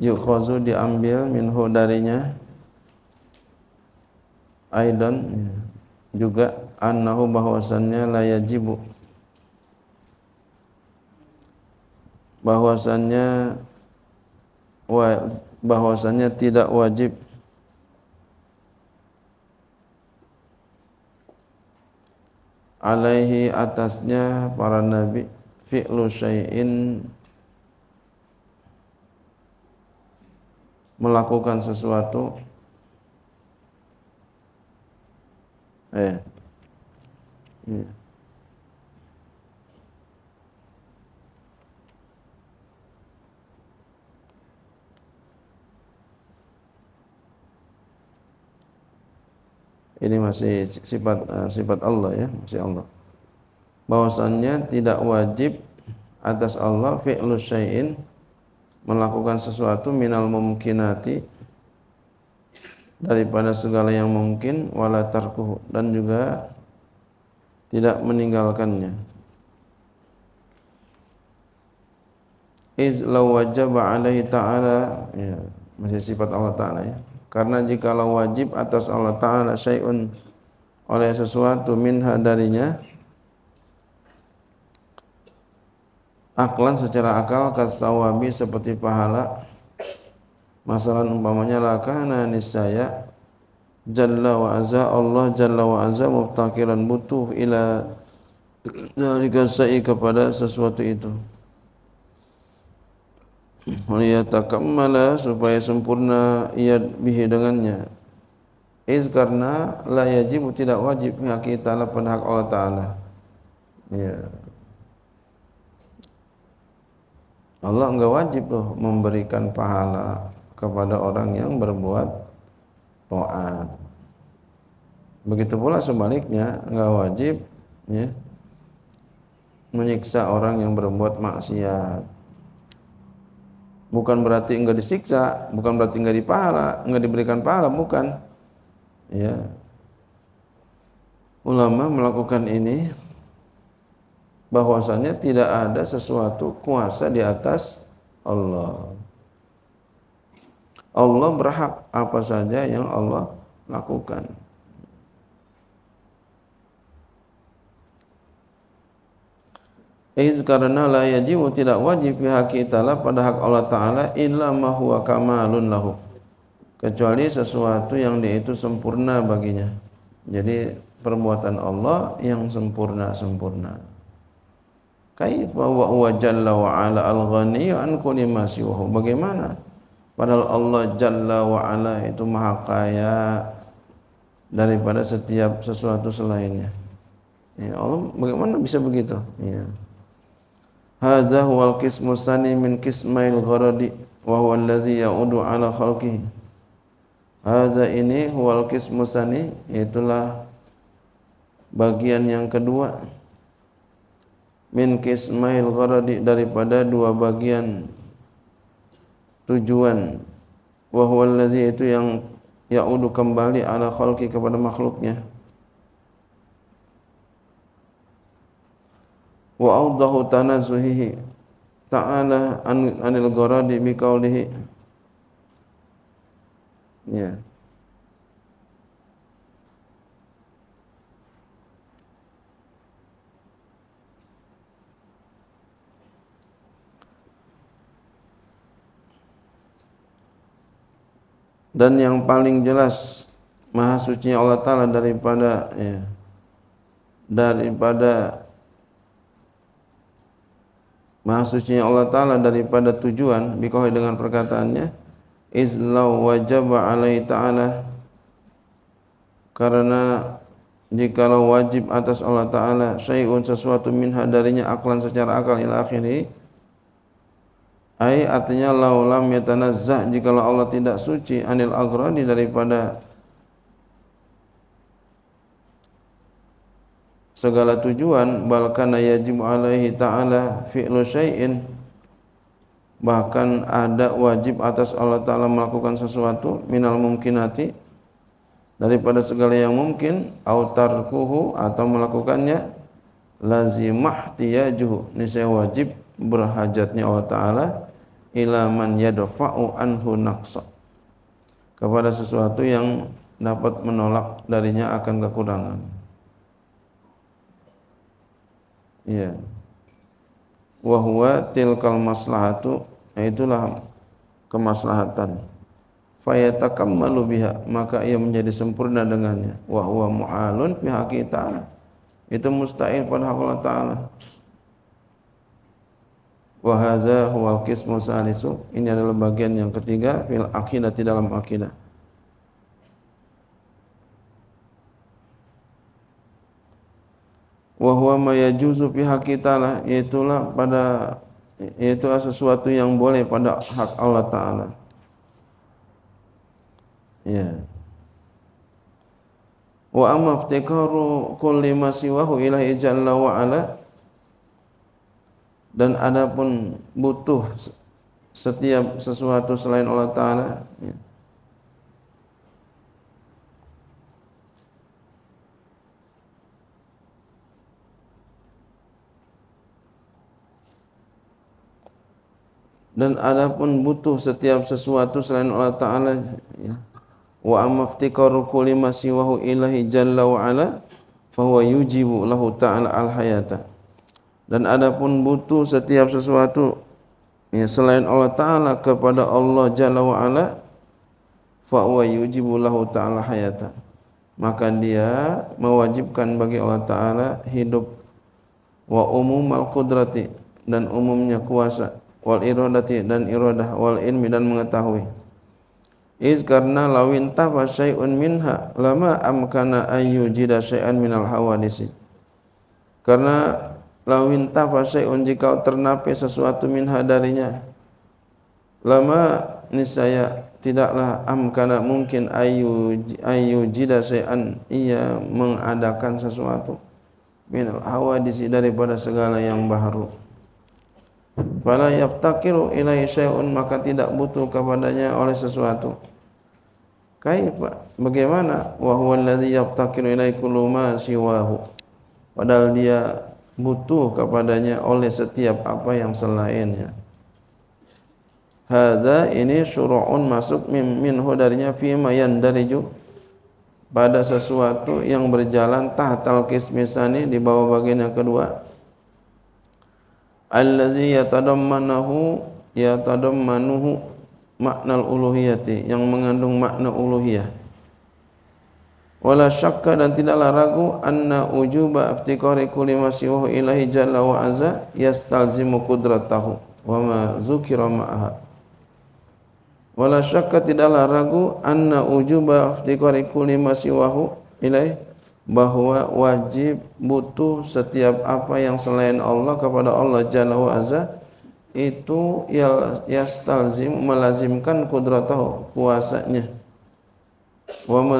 Yukhozu diambil minhu darinya aidan juga annahu bahwasannya la yajibu bahwasannya wa, bahwasannya tidak wajib alaihi atasnya para nabi fi'lu syai'in melakukan sesuatu eh iya. ini masih sifat eh, sifat Allah ya masih Allah bahwasannya tidak wajib atas Allah fi'lu syai'in melakukan sesuatu minal mumkinati daripada segala yang mungkin wala tarkuhu dan juga tidak meninggalkannya iz law wajaba alaihi ta'ala ya masih sifat Allah taala ya karena jikalau wajib atas Allah taala syai'un oleh sesuatu minha darinya aklan secara akal kasawami seperti pahala masalah umpamanya laka lakana niscaya jalla wa azza Allah jalla wa azza mubtakiran butuh ila dari kasai kepada sesuatu itu liyatakammala supaya sempurna ia bihi dengannya is karena la tidak wajib ya kita lah pada Allah Ta'ala ya Allah enggak wajib loh memberikan pahala kepada orang yang berbuat to'at Begitu pula sebaliknya enggak wajib ya menyiksa orang yang berbuat maksiat. Bukan berarti enggak disiksa, bukan berarti enggak dipahala, enggak diberikan pahala, bukan. Ya. Ulama melakukan ini bahwasanya tidak ada sesuatu kuasa di atas Allah. Allah berhak apa saja yang Allah lakukan. Iz karena la yajibu tidak wajib pihak kita lah pada hak Allah Ta'ala illa ma huwa kamalun lahu. Kecuali sesuatu yang dia itu sempurna baginya. Jadi perbuatan Allah yang sempurna-sempurna. Kaifa wa huwa jalla wa ala al-ghaniyyu an kulli ma siwahu. Bagaimana? Padahal Allah jalla wa ala itu maha kaya daripada setiap sesuatu selainnya. Ya Allah bagaimana bisa begitu? Ya. Hadza huwal qismu sani min qismail gharadi wa huwa alladhi ya'udu ala khalqihi. Hadza ini huwal qismu sani yaitulah bagian yang kedua min kismail gharadi daripada dua bagian tujuan wa huwa allazi itu yang yaudu kembali ala khalqi kepada makhluknya wa awdahu tanazuhihi ta'ala anil gharadi biqaulihi ya yeah. dan yang paling jelas maha suci Allah taala daripada ya, daripada maha suci Allah taala daripada tujuan bikohi dengan perkataannya izlau wajaba alai taala karena jikalau wajib atas Allah taala syai'un sesuatu minha darinya aklan secara akal ila akhirih Ai artinya laulam yatanazzah jika Allah tidak suci anil agrani daripada segala tujuan balkana yajib alaihi ta'ala fi'lu syai'in bahkan ada wajib atas Allah Ta'ala melakukan sesuatu minal mumkinati daripada segala yang mungkin autarkuhu atau melakukannya lazimah tiyajuhu niscaya wajib berhajatnya Allah Ta'ala ila man yadfa'u anhu naqsa kepada sesuatu yang dapat menolak darinya akan kekurangan. Ya, Wa huwa tilkal maslahatu itulah kemaslahatan. Fayatakammalu biha maka ia menjadi sempurna dengannya. Wa huwa mu'alun biha kita. Itu mustahil pada Allah Ta'ala. wa hadza huwa al-qismu salisu ini adalah bagian yang ketiga fil aqidah di dalam aqidah wa huwa ma yajuzu fi hakitalah itulah pada yaitu sesuatu yang boleh pada hak Allah taala ya wa amma iftikaru kulli ma siwahu ilahi jalla wa ala dan ada pun butuh setiap sesuatu selain Allah Ta'ala ya. dan ada pun butuh setiap sesuatu selain Allah Ta'ala ya. wa amaftikaru kulima siwahu ilahi jalla waala, ala fahuwa yujibu lahu ta'ala al-hayata al hayata dan adapun butuh setiap sesuatu ya selain Allah taala kepada Allah jalla wa ala fa huwa yujibu taala hayata maka dia mewajibkan bagi Allah taala hidup wa umum al qudrati dan umumnya kuasa wal iradati dan iradah wal ilmi dan mengetahui is karena lawin tafa syai'un minha lama amkana ayyujida syai'an minal hawadisi karena lawin tafasyai'un kau ternapi sesuatu min hadarinya lama nisaya tidaklah am amkana mungkin ayu ayu jida se'an ia mengadakan sesuatu min al-hawadis daripada segala yang baharu Fala yaftakiru ilahi syai'un maka tidak butuh kepadanya oleh sesuatu Kaifa bagaimana wa huwa allazi yaftakiru ilaikum ma siwahu padahal dia butuh kepadanya oleh setiap apa yang selainnya. Hada ini syuru'un masuk min, minhu darinya fima yang dari pada sesuatu yang berjalan tahtal kismisani di bawah bagian yang kedua. Allazi yatadammanahu yatadammanuhu makna uluhiyati yang mengandung makna uluhiyah wala syakka dan tidaklah ragu anna ujuba abtiqari kulli ma ilahi jalla wa azza yastalzimu qudratahu wa ma zukira ma'aha wala syakka tidaklah ragu anna ujuba abtiqari kulli ma siwahu ilahi bahwa wajib butuh setiap apa yang selain Allah kepada Allah jalla wa azza itu yastalzim melazimkan qudratahu kuasanya wa ma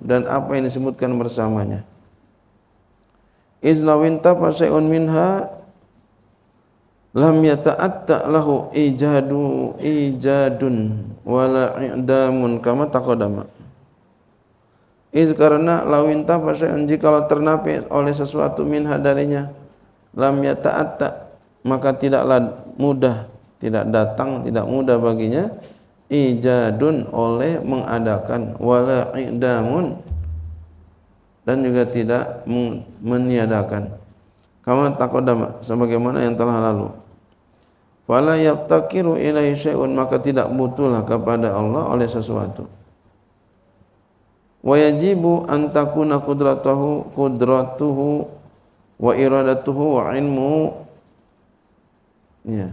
dan apa yang disebutkan bersamanya izlawin tafasyai'un minha lam yata'atta lahu ijadu ijadun wala i'damun kama taqadama iz karena lawin tafasyai'un jikalau ternapi oleh sesuatu minha darinya lam yata'atta maka tidaklah mudah tidak datang tidak mudah baginya ijadun oleh mengadakan wala idamun dan juga tidak meniadakan kama taqaddama sebagaimana yang telah lalu wala yaftakiru ilaihi syai'un maka tidak butuhlah kepada Allah oleh sesuatu wa yajibu an takuna qudratuhu qudratuhu wa iradatuhu wa ilmuhu ya yeah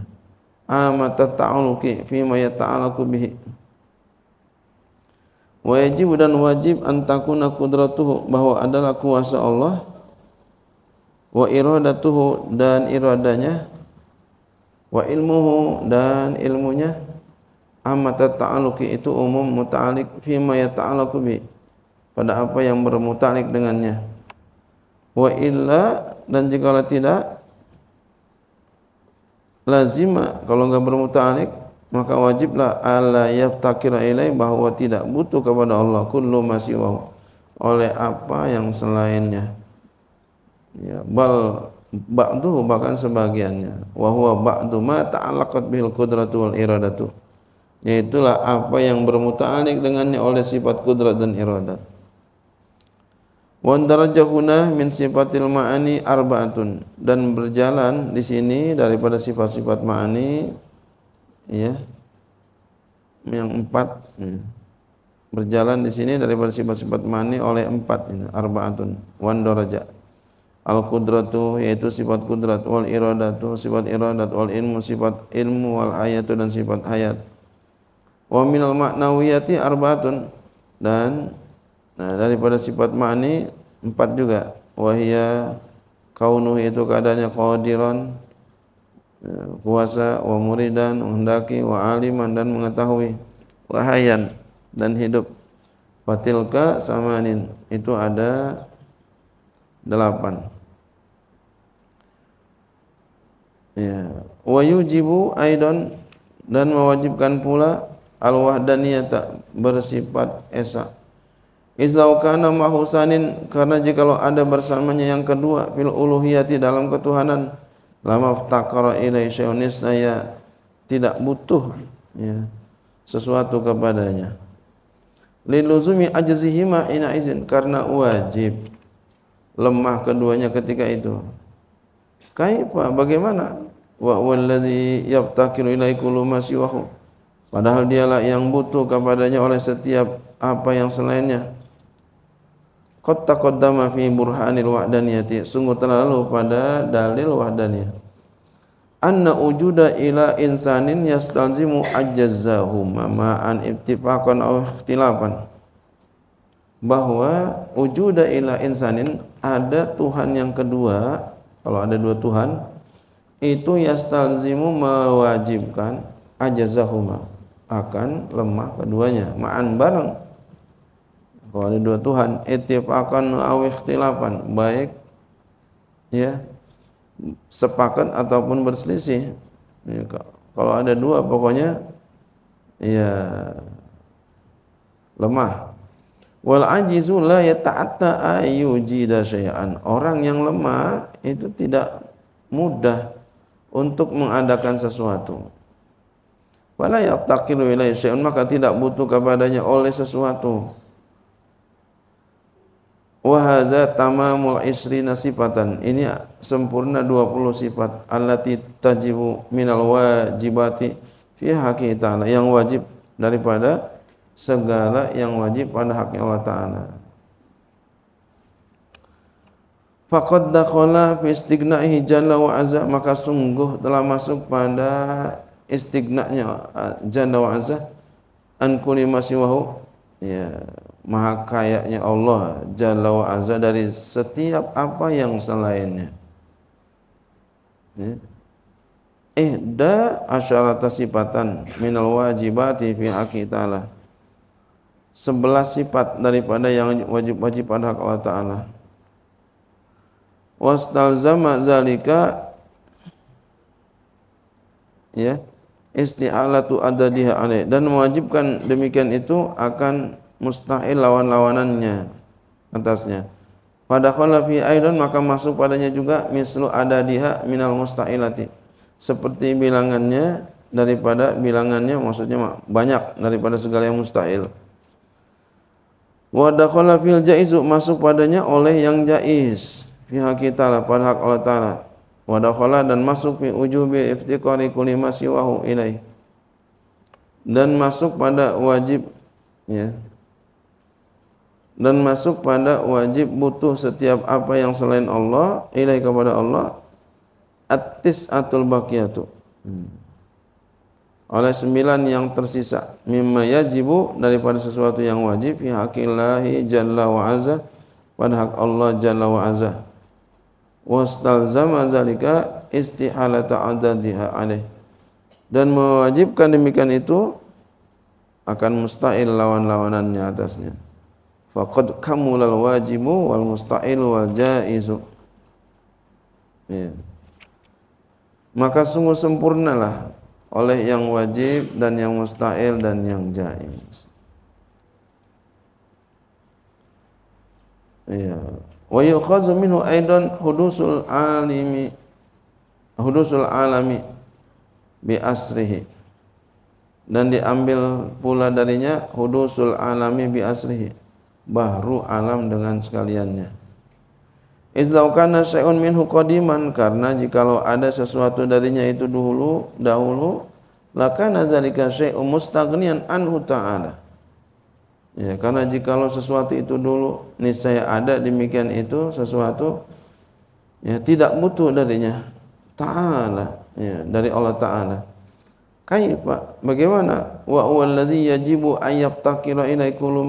amata ta'aluki fi ma yata'alaku bihi wajib dan wajib antakuna kudratuhu bahwa adalah kuasa Allah wa iradatuhu dan iradanya wa ilmuhu dan ilmunya amata ta'aluki itu umum muta'alik fi ma yata'alaku bihi pada apa yang bermuta'alik dengannya wa illa dan jika tidak lazima kalau enggak bermuta'alik maka wajiblah ala yaftakira ilaih bahwa tidak butuh kepada Allah kullu masiwahu oleh apa yang selainnya ya bal ba'duhu bahkan sebagiannya wa huwa ba'du ma ta'allaqat bil qudratu wal iradatu yaitulah apa yang bermuta'alliq dengannya oleh sifat kudrat dan iradat Wa darajahuna min sifatil ma'ani arbaatun dan berjalan di sini daripada sifat-sifat ma'ani ya yang empat ya. berjalan di sini daripada sifat-sifat ma'ani oleh empat ini ya, arbaatun wan daraja al qudratu yaitu sifat kudrat wal iradatu sifat iradat wal ilmu sifat ilmu wal ayatu dan sifat ayat. wa minal ma'nawiyati arbaatun dan Nah, daripada sifat ma'ni empat juga. Wahia kaunuh itu keadaannya qadiran kuasa ya, wa muridan menghendaki wa aliman dan mengetahui lahayan dan hidup Fatilka samanin itu ada delapan. Ya, wa yujibu aidan dan mewajibkan pula al tak bersifat esa. Islau kana mahusanin karena jika ada bersamanya yang kedua fil uluhiyati dalam ketuhanan lama takara ilai syaunis saya tidak butuh ya, sesuatu kepadanya liluzumi ajzihima ina izin karena wajib lemah keduanya ketika itu kaifa bagaimana wa wallazi yabtakilu ilai kullu Padahal dialah yang butuh kepadanya oleh setiap apa yang selainnya. Qad taqaddama fi burhanil wahdaniyati. Sungguh telah lalu pada dalil wahdaniyah. Anna ujuda ila insanin yastalzimu ajazahuma ma'an ibtifaqan aw ikhtilafan. Bahwa ujuda ila insanin ada Tuhan yang kedua, kalau ada dua Tuhan, itu yastalzimu mewajibkan ajazahuma akan lemah keduanya ma'an bareng kecuali dua Tuhan akan awi ikhtilapan baik ya sepakat ataupun berselisih ya, kalau ada dua pokoknya ya lemah wal ajizu la yata'atta ayyujida syai'an orang yang lemah itu tidak mudah untuk mengadakan sesuatu wala yaqtaqilu ilaihi syai'un maka tidak butuh kepadanya oleh sesuatu Wahada tamamul isri nasifatan. Ini sempurna 20 sifat allati tajibu minal wajibati fi haqqi ta'ala yang wajib daripada segala yang wajib pada haknya Allah taala. Faqad dakhala fi istighna'ihi jalla wa azza maka sungguh telah masuk pada istighna'nya jalla wa azza an kulli ma siwahu ya maha kayanya Allah Jalla wa Azza dari setiap apa yang selainnya. Eh, ya. da asyarata sifatan minal wajibati fi akitalah. Sebelas sifat daripada yang wajib-wajib pada Allah Ta'ala. Wastalzama zalika ya isti'alatu adadiha alaih. Dan mewajibkan demikian itu akan mustahil lawan-lawanannya atasnya. Pada fi aidon maka masuk padanya juga mislu ada diha minal mustahilati. Seperti bilangannya daripada bilangannya maksudnya banyak daripada segala yang mustahil. Wa dakhala fil jaizu masuk padanya oleh yang jaiz fiha kita lah pada hak Allah taala. Wa dakhala dan masuk fi ujubi iftiqari kulli ma siwahu ilaih. Dan masuk pada wajib ya dan masuk pada wajib butuh setiap apa yang selain Allah ilai kepada Allah atis atul baqiyatu hmm. oleh sembilan yang tersisa mimma yajibu daripada sesuatu yang wajib fi haqqillahi jalla wa azza pada hak Allah jalla wa azza wastalzama zalika istihalata adadiha alaih dan mewajibkan demikian itu akan mustahil lawan-lawanannya atasnya. faqad kamulal wajibu wal musta'il wal jaizu ya. maka sungguh sempurnalah oleh yang wajib dan yang musta'il dan yang jaiz ya wa yukhazu minhu aidan hudusul alimi hudusul alami bi asrihi dan diambil pula darinya hudusul alami bi asrihi baru alam dengan sekaliannya. Izlaukana syai'un minhu qadiman karena jikalau ada sesuatu darinya itu dulu dahulu lakana zalika syai'un mustaghniyan anhu ta'ala. Ya, karena jikalau sesuatu itu dulu niscaya ada demikian itu sesuatu ya tidak butuh darinya ta'ala ya dari Allah taala Kaya pak bagaimana wa huwallazi yajibu an yaftaqira ilaihi kullu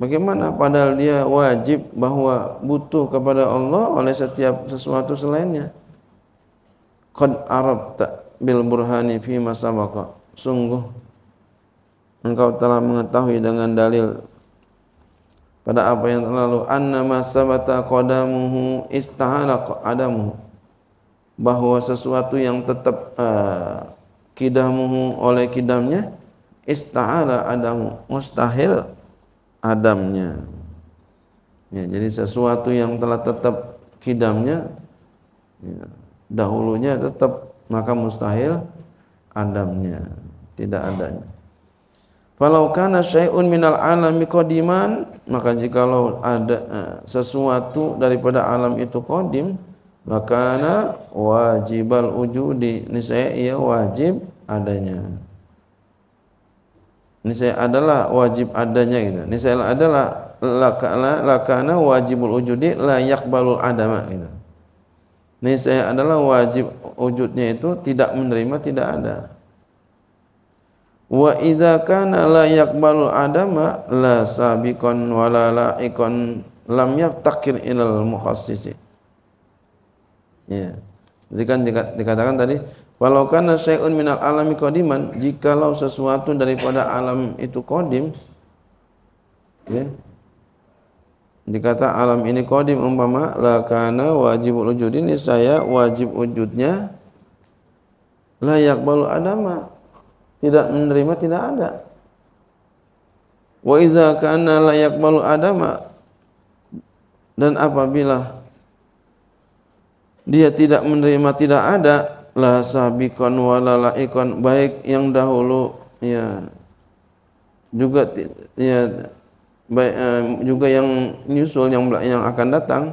Bagaimana padahal dia wajib bahwa butuh kepada Allah oleh setiap sesuatu selainnya. Qad tak bil burhani fi masabaka Sungguh engkau telah mengetahui dengan dalil pada apa yang terlalu anna masabata qadamuhu istahana qadamuhu bahwa sesuatu yang tetap uh, kidahmuhu oleh kidamnya istahala adamu mustahil adamnya. Ya, jadi sesuatu yang telah tetap kidamnya ya, dahulunya tetap maka mustahil adamnya, tidak adanya. Kalau kana syai'un minal alami qadiman, maka jikalau ada eh, sesuatu daripada alam itu qadim, maka wajibal wujudi, niscaya ia wajib adanya saya adalah wajib adanya gitu. saya adalah lakana lakana wajibul wujudi layak balul adama gitu. saya adalah wajib wujudnya itu tidak menerima tidak ada. Wa idza kana la yaqbalul adama la sabiqan wala la'ikon lam yaftakir ilal mukhassisi. Ya. Jadi kan dikatakan tadi Walau karena syai'un minal alami qadiman, jikalau sesuatu daripada alam itu kodim, ya. Dikata alam ini kodim umpama la karena wajib wujud ini saya wajib wujudnya layak balu adama. Tidak menerima tidak ada. Wa iza kana layak balu adama dan apabila dia tidak menerima tidak ada la sabikon wala laikon baik yang dahulu ya juga ya baik eh, juga yang nyusul yang yang akan datang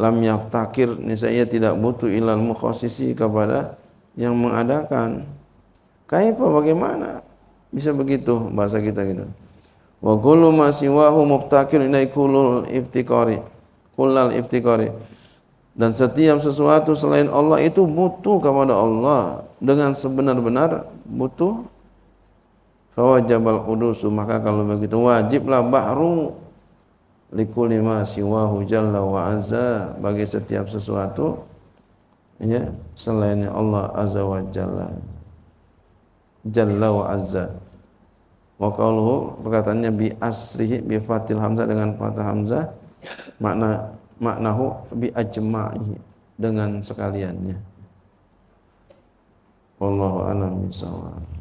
lam yaftakir niscaya tidak butuh ilal mukhassisi kepada yang mengadakan kaifa bagaimana bisa begitu bahasa kita gitu wa kullu ma siwahu muftakir ilai kullul iftikari kullal iftikari dan setiap sesuatu selain Allah itu butuh kepada Allah dengan sebenar-benar butuh. Fawajabal kudusu maka kalau begitu wajiblah bahru likulli ma siwahu jalla wa azza bagi setiap sesuatu ya selainnya Allah azza wa jalla jalla wa azza wa qauluhu perkataannya bi asrihi bi fatil hamzah dengan fathah hamzah makna maknahu bi ajma'i dengan sekaliannya. Wallahu a'lam bishawab.